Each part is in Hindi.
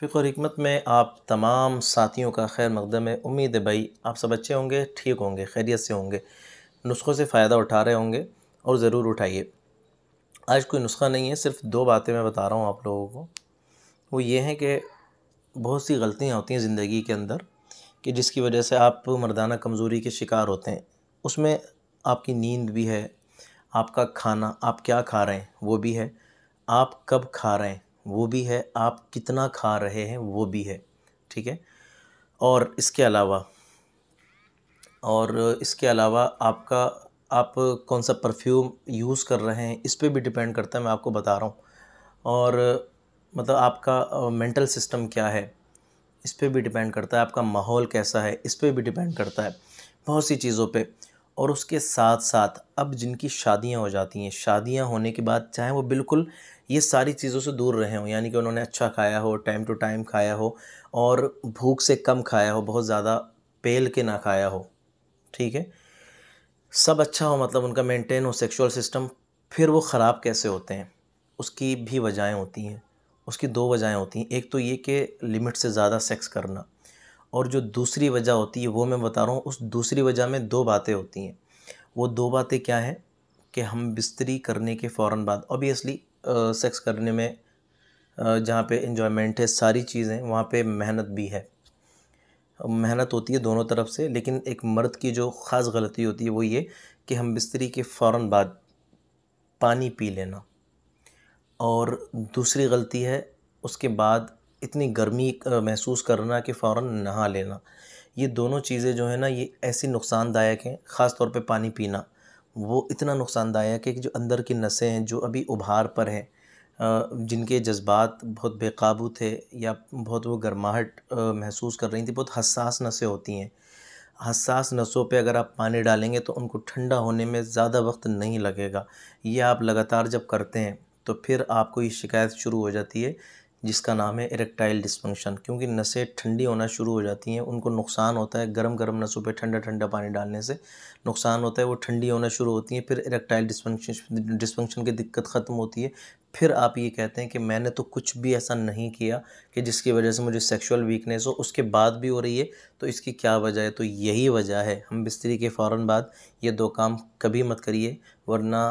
फ़िक्र हमत में आप तमाम साथियों का खैर मकदम है उम्मीद है भाई आप सब अच्छे होंगे ठीक होंगे खैरियत से होंगे नुस्खों से फ़ायदा उठा रहे होंगे और ज़रूर उठाइए आज कोई नुस्खा नहीं है सिर्फ दो बातें मैं बता रहा हूँ आप लोगों को वो ये हैं कि बहुत सी गलतियाँ होती हैं ज़िंदगी के अंदर कि जिसकी वजह से आप मर्दाना कमज़ोरी के शिकार होते हैं उसमें आपकी नींद भी है आपका खाना आप क्या खा रहे हैं वो भी है आप कब खा रहे हैं वो भी है आप कितना खा रहे हैं वो भी है ठीक है और इसके अलावा और इसके अलावा आपका आप कौन सा परफ्यूम यूज़ कर रहे हैं इस पर भी डिपेंड करता है मैं आपको बता रहा हूँ और मतलब आपका मेंटल सिस्टम क्या है इस पर भी डिपेंड करता है आपका माहौल कैसा है इस पर भी डिपेंड करता है बहुत सी चीज़ों पे और उसके साथ साथ अब जिनकी शादियां हो जाती हैं शादियां होने के बाद चाहे वो बिल्कुल ये सारी चीज़ों से दूर रहे हों यानी कि उन्होंने अच्छा खाया हो टाइम टू टाइम खाया हो और भूख से कम खाया हो बहुत ज़्यादा पेल के ना खाया हो ठीक है सब अच्छा हो मतलब उनका मेंटेन हो सेक्सुअल सिस्टम फिर वो ख़राब कैसे होते हैं उसकी भी वजहें होती हैं उसकी दो वजहें होती हैं एक तो ये कि लिमिट से ज़्यादा सेक्स करना और जो दूसरी वजह होती है वो मैं बता रहा हूँ उस दूसरी वजह में दो बातें होती हैं वो दो बातें क्या हैं कि हम बिस्तरी करने के फ़ौर बाद ऑबियसली सेक्स करने में जहाँ पे इन्जॉयमेंट है सारी चीज़ें वहाँ पे मेहनत भी है मेहनत होती है दोनों तरफ से लेकिन एक मर्द की जो ख़ास गलती होती है वो ये कि हम बिस्तरी के फ़ौर बाद पानी पी लेना और दूसरी गलती है उसके बाद इतनी गर्मी महसूस करना कि फ़ौर नहा लेना ये दोनों चीज़ें जो है ना ये ऐसी नुकसानदायक हैं ख़ास तौर पे पानी पीना वो इतना नुकसानदायक है कि जो अंदर की नसें हैं जो अभी उभार पर हैं जिनके जज्बात बहुत बेकाबू थे या बहुत वो गर्माहट महसूस कर रही थी बहुत हसास नसें होती हैं हसास नसों पे अगर आप पानी डालेंगे तो उनको ठंडा होने में ज़्यादा वक्त नहीं लगेगा ये आप लगातार जब करते हैं तो फिर आपको ये शिकायत शुरू हो जाती है जिसका नाम है इरेक्टाइल डिस्फंक्शन क्योंकि नसें ठंडी होना शुरू हो जाती हैं उनको नुकसान होता है गर्म गर्म नसों पे ठंडा ठंडा पानी डालने से नुकसान होता है वो ठंडी होना शुरू होती हैं फिर इरेक्टाइल डिस्फंक्शन डिस्फंक्शन की दिक्कत ख़त्म होती है फिर आप ये कहते हैं कि मैंने तो कुछ भी ऐसा नहीं किया कि जिसकी वजह से मुझे सेक्शुअल वीकनेस हो उसके बाद भी हो रही है तो इसकी क्या वजह है तो यही वजह है हम बिस्तरी के फ़ौर बाद ये दो काम कभी मत करिए वरना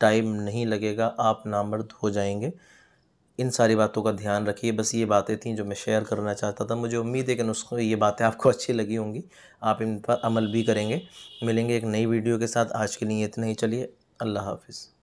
टाइम नहीं लगेगा आप नामर्द हो जाएंगे इन सारी बातों का ध्यान रखिए बस ये बातें थी जो मैं शेयर करना चाहता था मुझे उम्मीद है कि नुस्खों ये बातें आपको अच्छी लगी होंगी आप इन पर अमल भी करेंगे मिलेंगे एक नई वीडियो के साथ आज के लिए इतना ही चलिए अल्लाह हाफिज़